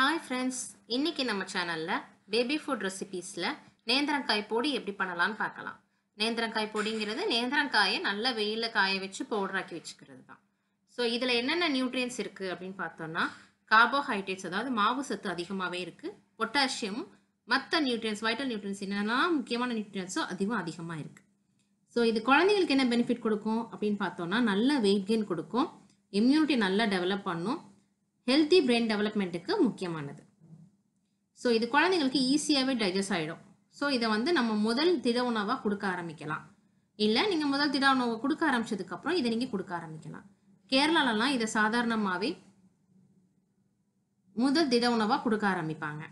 hi friends இன்றைக்கி நம்ம சேனலில் பேபி ஃபுட் ரெசிபீஸில் நேந்திரங்காய் பொடி எப்படி பண்ணலான்னு பார்க்கலாம் நேந்திரங்காய் பொடிங்கிறது நேந்திரங்காயை நல்ல வெயிலில் காய வச்சு பவுடராக்கி வச்சுக்கிறது தான் ஸோ இதில் என்னென்ன நியூட்ரியன்ஸ் இருக்குது அப்படின்னு பார்த்தோம்னா கார்போஹைட்ரேட்ஸ் அதாவது மாவு சத்து அதிகமாகவே இருக்குது பொட்டாசியமும் மற்ற நியூட்ரியன்ஸ் வைட்டல் நியூட்ரியன்ஸ் என்னென்னா முக்கியமான நியூட்ரியன்ஸோ அதுவும் அதிகமாக இருக்குது ஸோ இது குழந்தைங்களுக்கு என்ன பெனிஃபிட் கொடுக்கும் அப்படின்னு பார்த்தோம்னா நல்ல வெயிட் கெயின் கொடுக்கும் இம்யூனிட்டி நல்லா டெவலப் பண்ணும் ஹெல்த்தி பிரெயின் டெவலப்மெண்ட்டுக்கு முக்கியமானது ஸோ இது குழந்தைங்களுக்கு ஈஸியாகவே டைஜஸ்ட் ஆகிடும் ஸோ இதை வந்து நம்ம முதல் திட உணவாக கொடுக்க ஆரம்பிக்கலாம் இல்லை நீங்கள் முதல் திட உணவை கொடுக்க ஆரம்பிச்சதுக்கப்புறம் இதை நீங்கள் கொடுக்க ஆரம்பிக்கலாம் கேரளாலலாம் இதை சாதாரணமாகவே முதல் திட உணவாக கொடுக்க ஆரம்பிப்பாங்க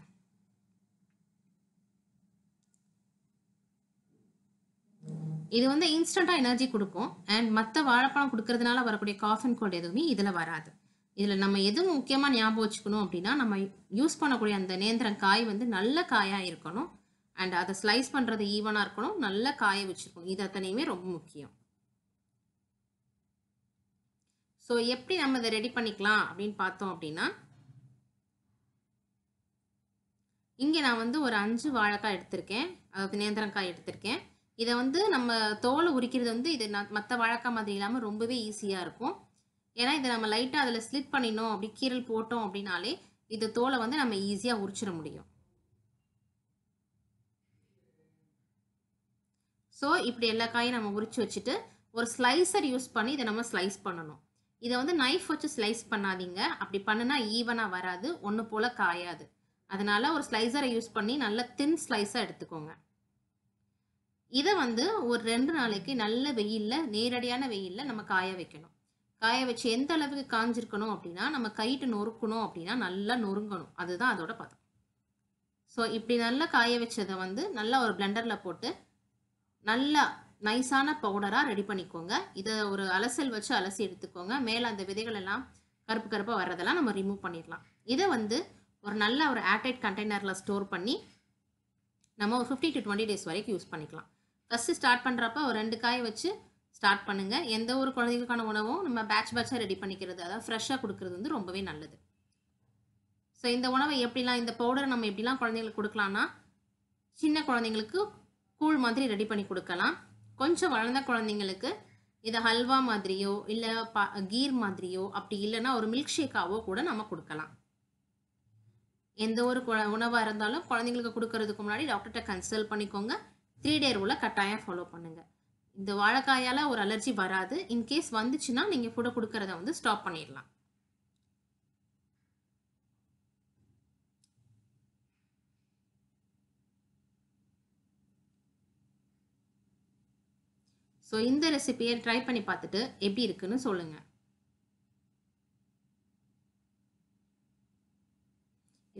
இது வந்து இன்ஸ்டண்ட்டாக எனர்ஜி கொடுக்கும் அண்ட் மற்ற வாழைப்பழம் கொடுக்கறதுனால வரக்கூடிய காஃப் அண்ட் கோல்டு எதுவுமே இதில் வராது இதில் நம்ம எதுவும் முக்கியமாக ஞாபகம் வச்சுக்கணும் அப்படின்னா நம்ம யூஸ் பண்ணக்கூடிய அந்த நேந்திரம் காய் வந்து நல்ல காயாக இருக்கணும் அண்ட் அதை ஸ்லைஸ் பண்ணுறது ஈவனாக இருக்கணும் நல்ல காய வச்சுருக்கணும் இது அத்தனையுமே ரொம்ப முக்கியம் ஸோ எப்படி நம்ம இதை ரெடி பண்ணிக்கலாம் அப்படின்னு பார்த்தோம் அப்படின்னா இங்கே நான் வந்து ஒரு அஞ்சு வாழைக்காய் எடுத்திருக்கேன் அதாவது நேந்திரங்காய் எடுத்திருக்கேன் இதை வந்து நம்ம தோலை உரிக்கிறது வந்து இது மற்ற வாழைக்காய் மாதிரி இல்லாமல் ரொம்பவே ஈஸியாக இருக்கும் ஏன்னா இதை நம்ம லைட்டாக அதில் ஸ்லிட் பண்ணினோம் அப்படி கீரல் போட்டோம் அப்படின்னாலே இந்த தோலை வந்து நம்ம ஈஸியாக உரிச்சிட முடியும் ஸோ இப்படி எல்லா காயும் நம்ம உரிச்சு வச்சுட்டு ஒரு ஸ்லைசர் யூஸ் பண்ணி இதை நம்ம ஸ்லைஸ் பண்ணணும் இதை வந்து நைஃப் வச்சு ஸ்லைஸ் பண்ணாதீங்க அப்படி பண்ணுனா ஈவனாக வராது ஒன்று போல் காயாது அதனால் ஒரு ஸ்லைசரை யூஸ் பண்ணி நல்ல தின் ஸ்லைஸாக எடுத்துக்கோங்க இதை வந்து ஒரு ரெண்டு நாளைக்கு நல்ல வெயிலில் நேரடியான வெயிலில் நம்ம காய வைக்கணும் காய வச்சு எந்த அளவுக்கு காஞ்சிருக்கணும் அப்படின்னா நம்ம கைட்டு நொறுக்கணும் அப்படின்னா நல்லா நொறுங்கணும் அதுதான் அதோட பதம் ஸோ இப்படி நல்லா காய வச்சதை வந்து நல்லா ஒரு பிளெண்டரில் போட்டு நல்லா நைஸான பவுடராக ரெடி பண்ணிக்கோங்க இதை ஒரு அலசல் வச்சு அலசி எடுத்துக்கோங்க மேலே அந்த விதைகள் எல்லாம் கருப்பு கருப்பாக வர்றதெல்லாம் நம்ம ரிமூவ் பண்ணிடலாம் இதை வந்து ஒரு நல்ல ஒரு ஆட்டைட் கண்டெய்னரில் ஸ்டோர் பண்ணி நம்ம ஒரு ஃபிஃப்டி டு டுவெண்ட்டி டேஸ் வரைக்கும் யூஸ் பண்ணிக்கலாம் ஃபஸ்ட்டு ஸ்டார்ட் பண்ணுறப்ப ஒரு ரெண்டு காய வச்சு ஸ்டார்ட் பண்ணுங்கள் எந்த ஒரு குழந்தைகளுக்கான உணவும் நம்ம பேட்ச் பேட்சாக ரெடி பண்ணிக்கிறது அதாவது ஃப்ரெஷ்ஷாக கொடுக்கறது வந்து ரொம்பவே நல்லது ஸோ இந்த உணவை எப்படிலாம் இந்த பவுடரை நம்ம எப்படிலாம் குழந்தைங்களுக்கு கொடுக்கலான்னா சின்ன குழந்தைங்களுக்கு கூழ் மாதிரி ரெடி பண்ணி கொடுக்கலாம் கொஞ்சம் வளர்ந்த குழந்தைங்களுக்கு இதை ஹல்வா மாதிரியோ இல்லை பா கீர் மாதிரியோ அப்படி இல்லைன்னா ஒரு மில்க் ஷேக்காவோ கூட நம்ம கொடுக்கலாம் எந்த ஒரு உணவாக இருந்தாலும் குழந்தைங்களுக்கு கொடுக்கறதுக்கு முன்னாடி டாக்டர்கிட்ட கன்சல்ட் பண்ணிக்கோங்க த்ரீ டே ரூலை கட்டாயம் ஃபாலோ பண்ணுங்கள் இந்த வாழைக்காயால் ஒரு அலர்ஜி வராது இன்கேஸ் வந்துச்சுன்னா நீங்கள் கூட கொடுக்கறத வந்து ஸ்டாப் பண்ணிடலாம் ஸோ இந்த ரெசிபியை ட்ரை பண்ணி பார்த்துட்டு எப்படி இருக்குன்னு சொல்லுங்கள்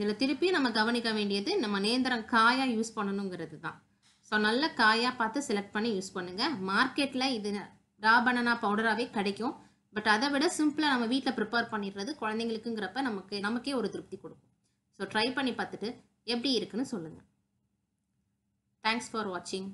இதில் திருப்பி நம்ம கவனிக்க வேண்டியது நம்ம நேந்திரம் காயாக யூஸ் பண்ணணுங்கிறது தான் ஸோ நல்ல காயாக பார்த்து செலக்ட் பண்ணி யூஸ் பண்ணுங்கள் மார்க்கெட்டில் இது ரா பனானா பவுடராகவே கிடைக்கும் பட் அதை விட சிம்பிளாக நம்ம வீட்டில் ப்ரிப்பேர் பண்ணிடுறது குழந்தைங்களுக்குங்கிறப்ப நமக்கு நமக்கே ஒரு திருப்தி கொடுக்கும் ஸோ ட்ரை பண்ணி பார்த்துட்டு எப்படி இருக்குன்னு சொல்லுங்கள் தேங்க்ஸ் ஃபார் வாட்சிங்